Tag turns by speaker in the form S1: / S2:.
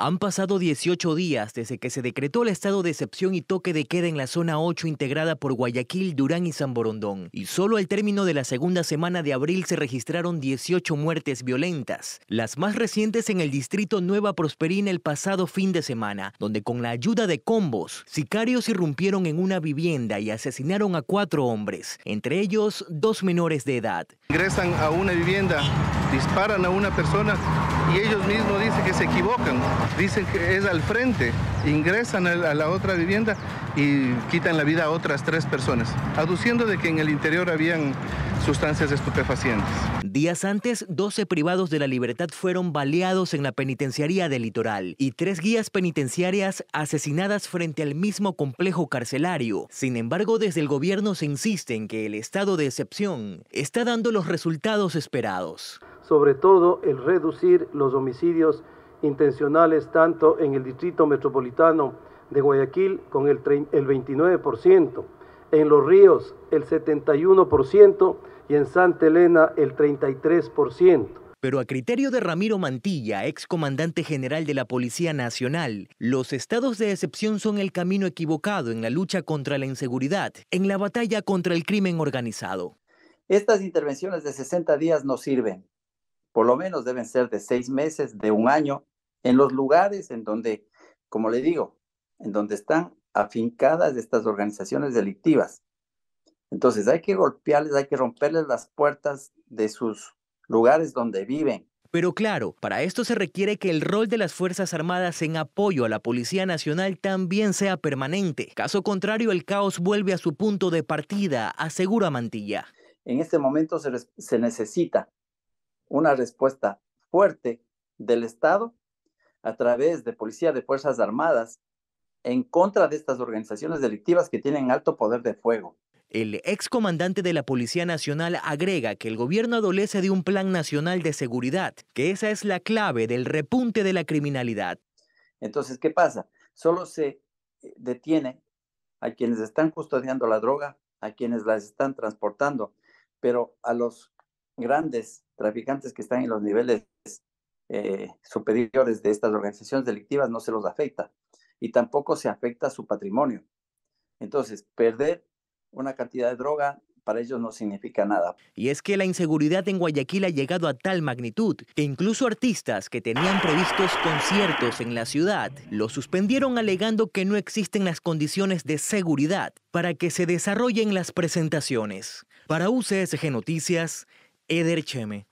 S1: Han pasado 18 días desde que se decretó el estado de excepción y toque de queda en la zona 8 integrada por Guayaquil, Durán y San Y solo al término de la segunda semana de abril se registraron 18 muertes violentas, las más recientes en el distrito Nueva Prosperina el pasado fin de semana, donde con la ayuda de combos, sicarios irrumpieron en una vivienda y asesinaron a cuatro hombres, entre ellos dos menores de edad. Ingresan a una vivienda, disparan a una persona y ellos mismos dicen que se equivocan, dicen que es al frente, ingresan a la otra vivienda y quitan la vida a otras tres personas, aduciendo de que en el interior habían sustancias estupefacientes. Días antes, 12 privados de la libertad fueron baleados en la penitenciaría del litoral y tres guías penitenciarias asesinadas frente al mismo complejo carcelario. Sin embargo, desde el gobierno se insiste en que el estado de excepción está dando los resultados esperados
S2: sobre todo el reducir los homicidios intencionales tanto en el Distrito Metropolitano de Guayaquil con el, 29%, en Los Ríos el 71% y en Santa
S1: Elena el 33%. Pero a criterio de Ramiro Mantilla, excomandante general de la Policía Nacional, los estados de excepción son el camino equivocado en la lucha contra la inseguridad, en la batalla contra el crimen organizado.
S2: Estas intervenciones de 60 días no sirven por lo menos deben ser de seis meses, de un año, en los lugares en donde, como le digo, en donde están afincadas estas organizaciones delictivas. Entonces hay que golpearles, hay que romperles las puertas de sus lugares donde viven.
S1: Pero claro, para esto se requiere que el rol de las Fuerzas Armadas en apoyo a la Policía Nacional también sea permanente. Caso contrario, el caos vuelve a su punto de partida, asegura Mantilla.
S2: En este momento se, se necesita una respuesta fuerte del Estado a través de policía de Fuerzas Armadas en contra de estas organizaciones delictivas que tienen alto poder de fuego.
S1: El excomandante de la Policía Nacional agrega que el gobierno adolece de un plan nacional de seguridad, que esa es la clave del repunte de la criminalidad.
S2: Entonces, ¿qué pasa? Solo se eh, detiene a quienes están custodiando la droga, a quienes las están transportando, pero a los grandes traficantes que están en los niveles eh, superiores de estas organizaciones delictivas no se los afecta y tampoco se afecta su patrimonio. Entonces, perder una cantidad de droga para ellos no significa nada.
S1: Y es que la inseguridad en Guayaquil ha llegado a tal magnitud que incluso artistas que tenían previstos conciertos en la ciudad lo suspendieron alegando que no existen las condiciones de seguridad para que se desarrollen las presentaciones. Para UCSG Noticias, Eder Cheme.